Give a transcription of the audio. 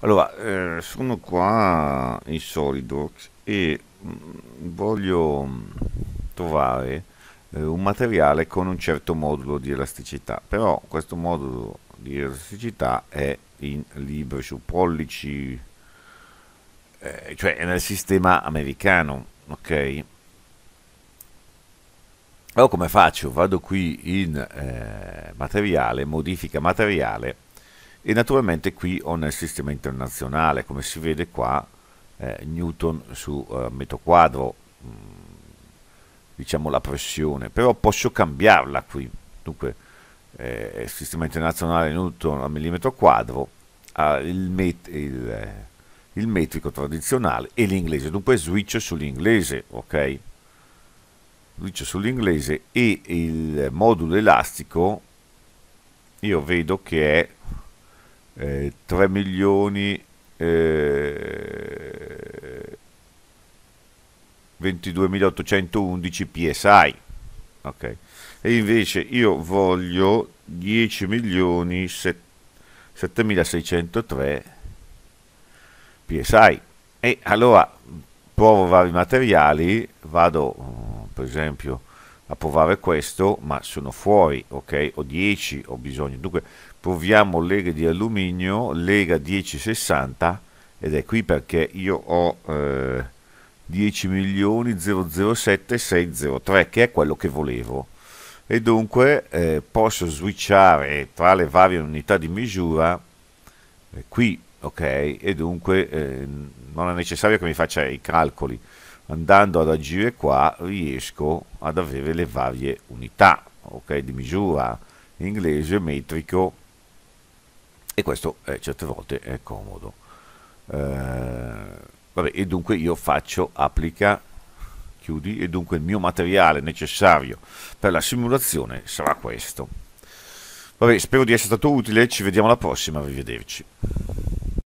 Allora, eh, sono qua in SolidWorks e mm, voglio mm, trovare eh, un materiale con un certo modulo di elasticità, però questo modulo di elasticità è in libri su pollici, eh, cioè nel sistema americano, ok? Allora come faccio? Vado qui in eh, materiale, modifica materiale e naturalmente qui ho nel sistema internazionale come si vede qua eh, newton su eh, metro quadro mh, mm, diciamo la pressione però posso cambiarla qui dunque eh, sistema internazionale newton a millimetro quadro il, met il, eh, il, metrico tradizionale e l'inglese dunque switch sull'inglese ok switch sull'inglese e il modulo elastico io vedo che è eh, 3 milioni eh, 22.811 psi ok e invece io voglio 10 milioni 7.603 psi e allora provo vari materiali vado per esempio provare questo, ma sono fuori, ok? Ho 10, ho bisogno. Dunque proviamo lega di alluminio, lega 1060 ed è qui perché io ho eh, 10 milioni 007603 che è quello che volevo e dunque eh, posso switchare tra le varie unità di misura eh, qui ok e dunque eh, non è necessario che mi faccia i calcoli andando ad agire qua riesco ad avere le varie unità okay, di misura inglese, metrico e questo eh, certe volte è comodo eh, vabbè, e dunque io faccio applica chiudi e dunque il mio materiale necessario per la simulazione sarà questo vabbè spero di essere stato utile ci vediamo alla prossima arrivederci